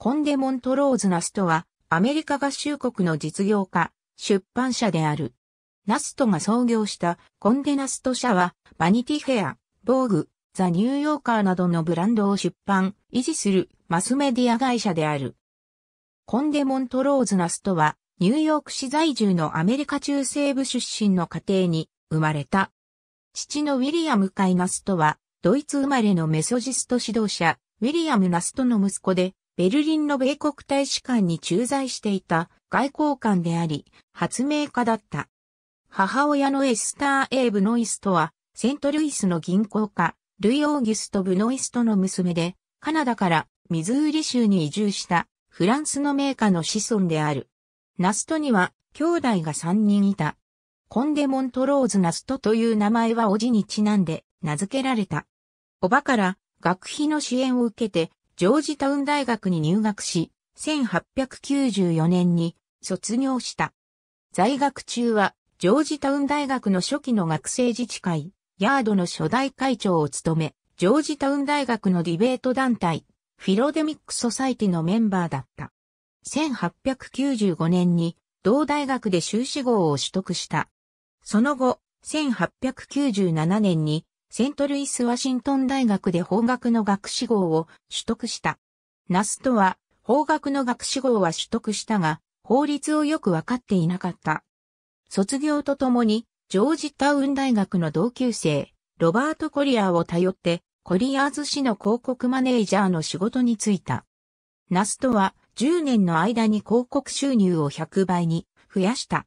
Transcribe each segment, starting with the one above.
コンデ・モントローズ・ナストは、アメリカ合衆国の実業家、出版社である。ナストが創業したコンデ・ナスト社は、バニティフェア、ボーグ、ザ・ニューヨーカーなどのブランドを出版、維持するマスメディア会社である。コンデ・モントローズ・ナストは、ニューヨーク市在住のアメリカ中西部出身の家庭に生まれた。父のウィリアム・カイ・ナストは、ドイツ生まれのメソジスト指導者、ウィリアム・ナストの息子で、ベルリンの米国大使館に駐在していた外交官であり、発明家だった。母親のエスター・エー・ブノイストは、セントルイスの銀行家、ルイ・オーギュスト・ブノイストの娘で、カナダからミズーリ州に移住したフランスの名家の子孫である。ナストには兄弟が3人いた。コンデ・モントローズ・ナストという名前はおじにちなんで名付けられた。おばから学費の支援を受けてジョージタウン大学に入学し、1894年に卒業した。在学中は、ジョージタウン大学の初期の学生自治会、ヤードの初代会長を務め、ジョージタウン大学のディベート団体、フィロデミックソサイティのメンバーだった。1895年に、同大学で修士号を取得した。その後、1897年にセントルイス・ワシントン大学で法学の学士号を取得した。ナストは、法学の学士号は取得したが、法律をよくわかっていなかった。卒業とともに、ジョージタウン大学の同級生、ロバート・コリアーを頼って、コリアーズ氏の広告マネージャーの仕事に就いた。ナストは10年の間に広告収入を100倍に増やした。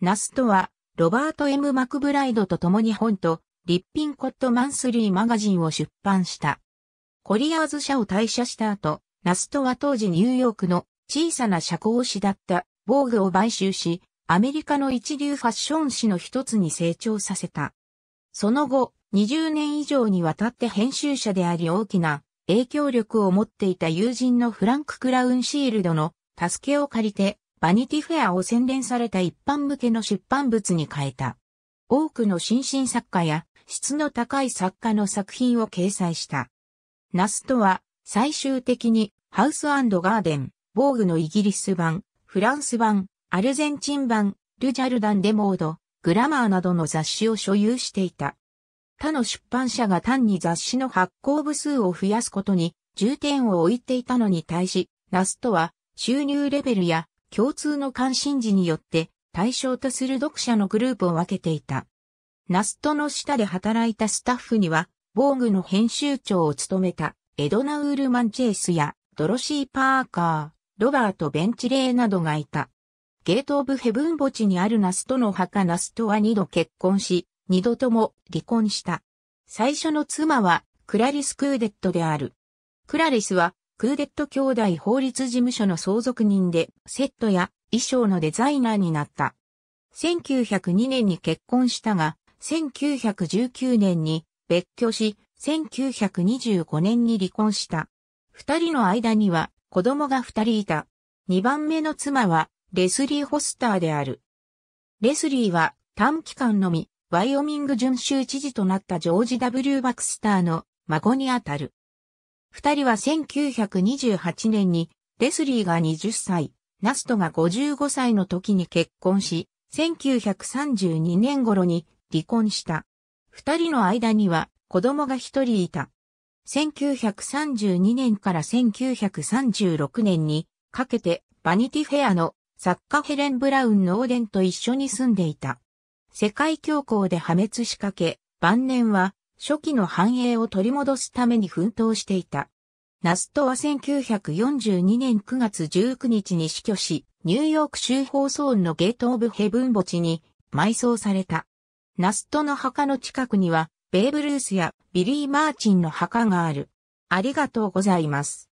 ナスとはロバート・ M・ マクブライドと共に本とリッピンコットマンスリーマガジンを出版した。コリアーズ社を退社した後、ラストは当時ニューヨークの小さな社交誌だった防具を買収し、アメリカの一流ファッション誌の一つに成長させた。その後、20年以上にわたって編集者であり大きな影響力を持っていた友人のフランク・クラウンシールドの助けを借りて、バニティフェアを洗練された一般向けの出版物に変えた。多くの新進作家や質の高い作家の作品を掲載した。ナストは最終的にハウスガーデン、防具のイギリス版、フランス版、アルゼンチン版、ルジャルダンデモード、グラマーなどの雑誌を所有していた。他の出版社が単に雑誌の発行部数を増やすことに重点を置いていたのに対し、ナストは収入レベルや共通の関心事によって対象とする読者のグループを分けていた。ナストの下で働いたスタッフには、防具の編集長を務めたエドナ・ウールマン・チェイスやドロシー・パーカー、ロバート・ベンチレーなどがいた。ゲート・オブ・ヘブン墓地にあるナストの墓ナストは二度結婚し、二度とも離婚した。最初の妻はクラリス・クーデットである。クラリスはクーデット兄弟法律事務所の相続人でセットや衣装のデザイナーになった。1902年に結婚したが、1919年に別居し、1925年に離婚した。二人の間には子供が二人いた。二番目の妻はレスリー・ホスターである。レスリーは短期間のみ、ワイオミング準州知事となったジョージ・ W・ バクスターの孫にあたる。二人は1928年にレスリーが20歳、ナストが55歳の時に結婚し、1932年頃に離婚した。二人の間には子供が一人いた。1932年から1936年にかけてバニティフェアの作家ヘレン・ブラウンのオーデンと一緒に住んでいた。世界恐慌で破滅しかけ、晩年は初期の繁栄を取り戻すために奮闘していた。ナストは1942年9月19日に死去し、ニューヨーク州放送のゲート・オブ・ヘブン墓地に埋葬された。ナストの墓の近くには、ベーブ・ルースやビリー・マーチンの墓がある。ありがとうございます。